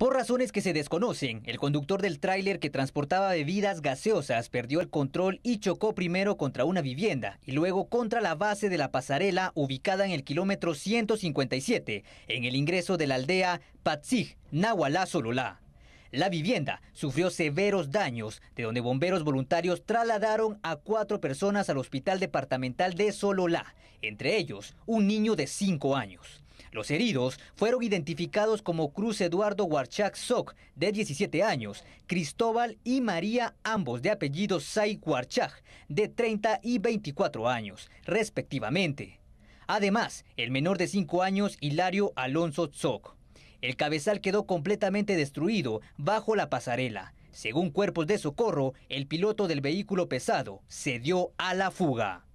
Por razones que se desconocen, el conductor del tráiler que transportaba bebidas gaseosas perdió el control y chocó primero contra una vivienda y luego contra la base de la pasarela ubicada en el kilómetro 157, en el ingreso de la aldea Patzig, Nahualá, Sololá. La vivienda sufrió severos daños, de donde bomberos voluntarios trasladaron a cuatro personas al Hospital Departamental de Sololá, entre ellos un niño de cinco años. Los heridos fueron identificados como Cruz Eduardo Huarchak Sok, de 17 años, Cristóbal y María, ambos de apellido Sai Huarchak, de 30 y 24 años, respectivamente. Además, el menor de 5 años, Hilario Alonso Zoc. El cabezal quedó completamente destruido bajo la pasarela. Según cuerpos de socorro, el piloto del vehículo pesado se dio a la fuga.